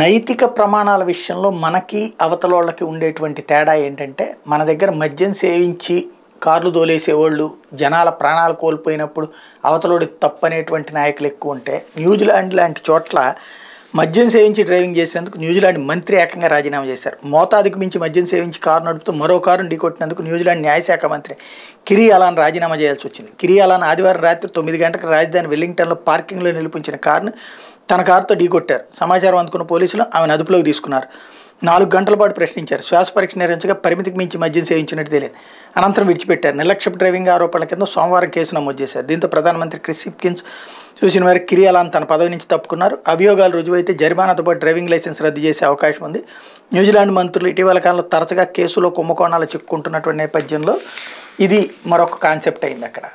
నైతిక ప్రమాణాల విషయంలో మనకి అవతలోళ్ళకి ఉండేటువంటి తేడా ఏంటంటే మన దగ్గర మద్యం సేవించి కార్లు దోలేసేవాళ్ళు జనాల ప్రాణాలు కోల్పోయినప్పుడు అవతలోడి తప్పనేటువంటి నాయకులు ఎక్కువ ఉంటే న్యూజిలాండ్ లాంటి చోట్ల మద్యం సేవించి డ్రైవింగ్ చేసినందుకు న్యూజిలాండ్ మంత్రి ఏకంగా రాజీనామా చేశారు మోతాదుకు మించి మద్యం సేవించి కారు నడుపుతూ మరో కారును ఢీకొట్టినందుకు న్యూజిలాండ్ న్యాయశాఖ మంత్రి కిరీ అలాన్ రాజీనామా చేయాల్సి వచ్చింది కిరీ అలాన్ ఆదివారం రాత్రి తొమ్మిది గంటలకు రాజధాని వెల్లింగ్టన్లో పార్కింగ్లో నిలిపించిన కారును తన కారుతో ఢీకొట్టారు సమాచారం అందుకున్న పోలీసులు ఆమెను అదుపులోకి తీసుకున్నారు నాలుగు గంటల పాటు ప్రశ్నించారు శ్వాస పరీక్ష నిర్వహించగా పరిమితికి మించి మద్యం సేవించినట్టు తెలియదు అనంతరం విడిచిపెట్టారు నిర్లక్ష్య డ్రైవింగ్ ఆరోపణల కింద సోమవారం కేసు నమోదు చేశారు దీంతో ప్రధానమంత్రి క్రిస్ హిప్కిన్స్ చూసిన వారి కిరియాలాన్ తన పదవి నుంచి తప్పుకున్నారు అభియోగాలు రుజువైతే జరిమానాతో పాటు డ్రైవింగ్ లైసెన్స్ రద్దు చేసే అవకాశం ఉంది న్యూజిలాండ్ మంత్రులు ఇటీవల కాలంలో తరచుగా కేసులో కుంభకోణాలు చిక్కుకుంటున్నటువంటి నేపథ్యంలో ఇది మరొక కాన్సెప్ట్ అయింది అక్కడ